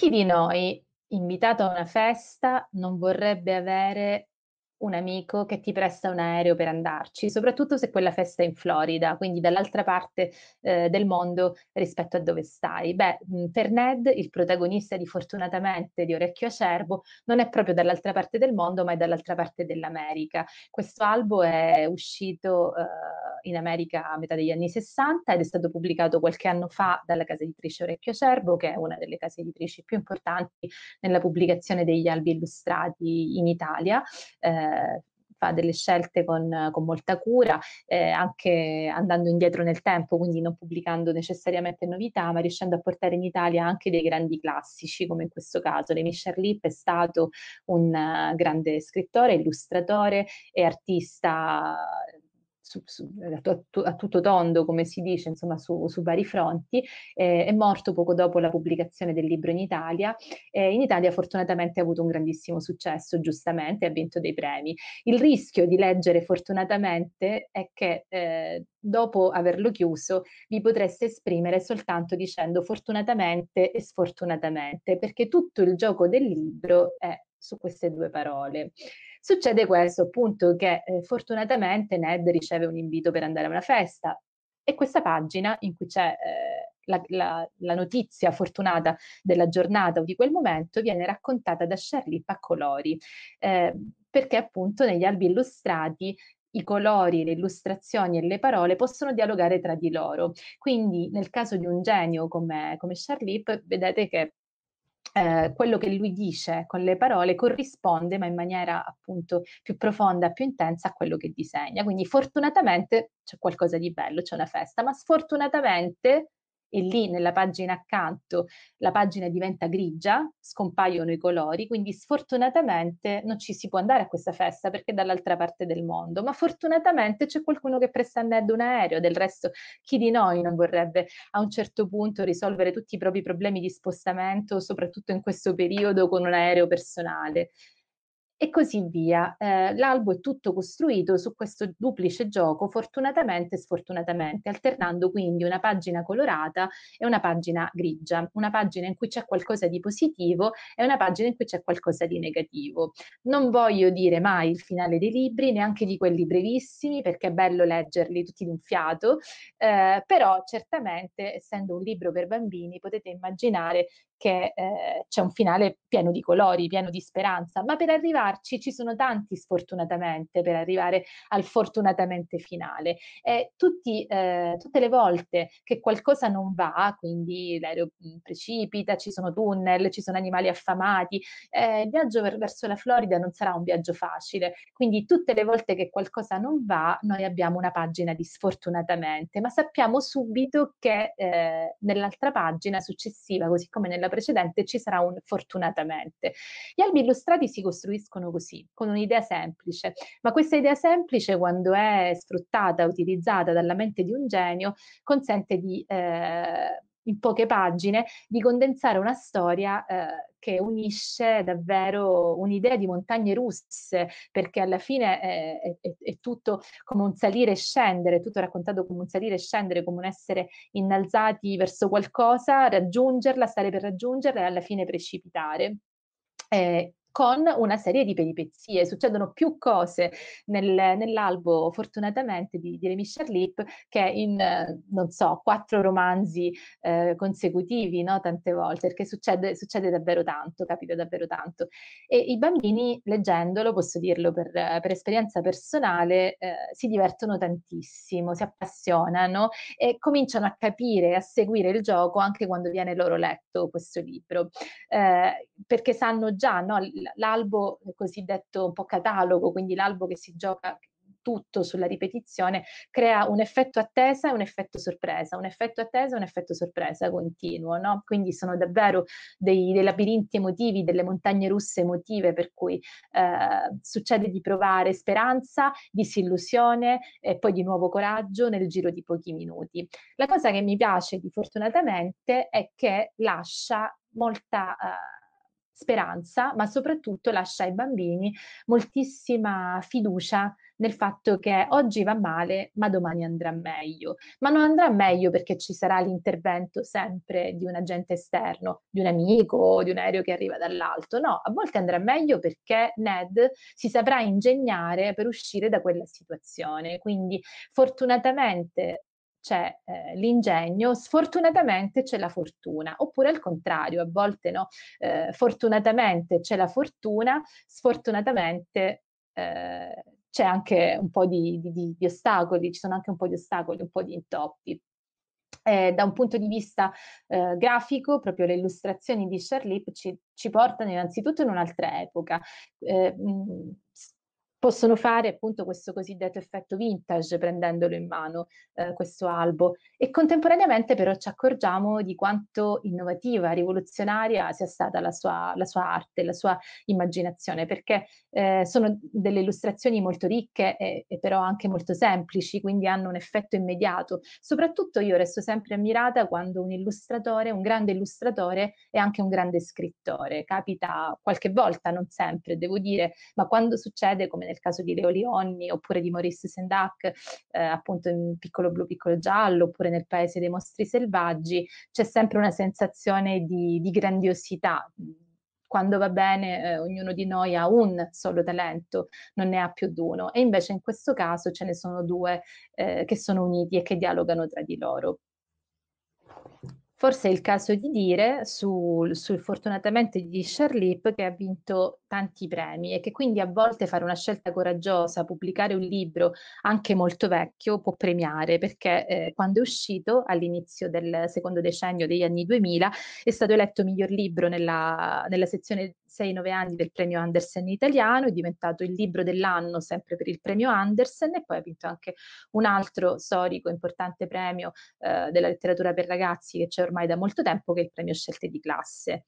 chi di noi, invitato a una festa, non vorrebbe avere un amico che ti presta un aereo per andarci, soprattutto se quella festa è in Florida, quindi dall'altra parte eh, del mondo rispetto a dove stai. Beh, per Ned, il protagonista di Fortunatamente di Orecchio Acerbo, non è proprio dall'altra parte del mondo, ma è dall'altra parte dell'America. Questo albo è uscito eh, in America a metà degli anni 60 ed è stato pubblicato qualche anno fa dalla casa editrice Orecchio Acerbo, che è una delle case editrici più importanti nella pubblicazione degli albi illustrati in Italia. Eh, eh, fa delle scelte con, con molta cura, eh, anche andando indietro nel tempo, quindi non pubblicando necessariamente novità, ma riuscendo a portare in Italia anche dei grandi classici, come in questo caso. Lemmy Charlip è stato un uh, grande scrittore, illustratore e artista su, su, a, a, tutto tondo, come si dice, insomma, su, su vari fronti. Eh, è morto poco dopo la pubblicazione del libro in Italia. Eh, in Italia fortunatamente ha avuto un grandissimo successo, giustamente, ha vinto dei premi. Il rischio di leggere fortunatamente è che eh, dopo averlo chiuso vi potreste esprimere soltanto dicendo fortunatamente e sfortunatamente, perché tutto il gioco del libro è su queste due parole. Succede questo appunto che eh, fortunatamente Ned riceve un invito per andare a una festa e questa pagina in cui c'è eh, la, la, la, notizia fortunata della giornata o di quel momento viene raccontata da Charlie Paccolori, eh, perché appunto negli albi illustrati i colori, le illustrazioni e le parole possono dialogare tra di loro. Quindi nel caso di un genio come, come Charlie, vedete che eh, quello che lui dice con le parole corrisponde, ma in maniera appunto più profonda, più intensa a quello che disegna. Quindi fortunatamente c'è qualcosa di bello, c'è una festa, ma sfortunatamente e lì nella pagina accanto la pagina diventa grigia, scompaiono i colori, quindi sfortunatamente non ci si può andare a questa festa perché è dall'altra parte del mondo, ma fortunatamente c'è qualcuno che presta prestanneggia un aereo, del resto chi di noi non vorrebbe a un certo punto risolvere tutti i propri problemi di spostamento, soprattutto in questo periodo con un aereo personale e così via. Eh, l'albo è tutto costruito su questo duplice gioco, fortunatamente e sfortunatamente, alternando quindi una pagina colorata e una pagina grigia, una pagina in cui c'è qualcosa di positivo e una pagina in cui c'è qualcosa di negativo. Non voglio dire mai il finale dei libri, neanche di quelli brevissimi, perché è bello leggerli tutti d'un fiato, eh, però certamente essendo un libro per bambini potete immaginare che eh, c'è un finale pieno di colori, pieno di speranza, ma per arrivarci ci sono tanti sfortunatamente per arrivare al fortunatamente finale. Eh, tutti, eh, tutte le volte che qualcosa non va, quindi l'aereo mm, precipita, ci sono tunnel, ci sono animali affamati, eh, il viaggio per, verso la Florida non sarà un viaggio facile, quindi tutte le volte che qualcosa non va noi abbiamo una pagina di sfortunatamente, ma sappiamo subito che eh, nell'altra pagina successiva, così come nella precedente ci sarà un fortunatamente. Gli albi illustrati si costruiscono così, con un'idea semplice, ma questa idea semplice quando è sfruttata, utilizzata dalla mente di un genio, consente di... Eh, in poche pagine, di condensare una storia eh, che unisce davvero un'idea di montagne russe, perché alla fine eh, è, è, è, tutto come un salire e scendere, tutto raccontato come un salire e scendere, come un essere innalzati verso qualcosa, raggiungerla, stare per raggiungerla e alla fine precipitare. Eh, con una serie di peripezie, succedono più cose nel, nell'albo fortunatamente di, di Remy Charlip che in, eh, non so, quattro romanzi eh, consecutivi, no? tante volte, perché succede, succede, davvero tanto, capita davvero tanto. E i bambini leggendolo, posso dirlo per, per esperienza personale, eh, si divertono tantissimo, si appassionano e cominciano a capire, a seguire il gioco anche quando viene loro letto questo libro, eh, perché sanno già no, l'albo eh, cosiddetto un po' catalogo, quindi l'albo che si gioca tutto sulla ripetizione, crea un effetto attesa e un effetto sorpresa, un effetto attesa e un effetto sorpresa continuo, no? Quindi sono davvero dei, dei, labirinti emotivi, delle montagne russe emotive per cui eh, succede di provare speranza, disillusione e poi di nuovo coraggio nel giro di pochi minuti. La cosa che mi piace di fortunatamente è che lascia molta... Eh, speranza, ma soprattutto lascia ai bambini moltissima fiducia nel fatto che oggi va male, ma domani andrà meglio. Ma non andrà meglio perché ci sarà l'intervento sempre di un agente esterno, di un amico o di un aereo che arriva dall'alto. No, a volte andrà meglio perché Ned si saprà ingegnare per uscire da quella situazione. Quindi fortunatamente c'è eh, l'ingegno, sfortunatamente c'è la fortuna, oppure al contrario, a volte no, eh, fortunatamente c'è la fortuna, sfortunatamente eh, c'è anche un po' di, di, di ostacoli, ci sono anche un po' di ostacoli, un po' di intoppi. Eh, da un punto di vista eh, grafico, proprio le illustrazioni di Charlip ci, ci portano innanzitutto in un'altra epoca. Eh, mh, possono fare appunto questo cosiddetto effetto vintage prendendolo in mano eh, questo albo e contemporaneamente però ci accorgiamo di quanto innovativa, rivoluzionaria sia stata la sua, la sua arte, la sua immaginazione perché eh, sono delle illustrazioni molto ricche e, e, però anche molto semplici quindi hanno un effetto immediato soprattutto io resto sempre ammirata quando un illustratore, un grande illustratore è anche un grande scrittore capita qualche volta, non sempre devo dire ma quando succede come nel caso di Leo Leonni oppure di Maurice Sendak, eh, appunto in piccolo blu, piccolo giallo, oppure nel paese dei mostri selvaggi, c'è sempre una sensazione di, di grandiosità. Quando va bene, eh, ognuno di noi ha un solo talento, non ne ha più di uno. E invece in questo caso ce ne sono due eh, che sono uniti e che dialogano tra di loro. Forse è il caso di dire sul, sul fortunatamente di Charlip che ha vinto tanti premi e che quindi a volte fare una scelta coraggiosa, pubblicare un libro anche molto vecchio può premiare perché eh, quando è uscito all'inizio del secondo decennio degli anni 2000 è stato eletto miglior libro nella, nella sezione 6-9 anni del premio Andersen italiano, è diventato il libro dell'anno sempre per il premio Andersen e poi ha vinto anche un altro storico importante premio eh, della letteratura per ragazzi che c'è ormai da molto tempo che è il premio Scelte di classe.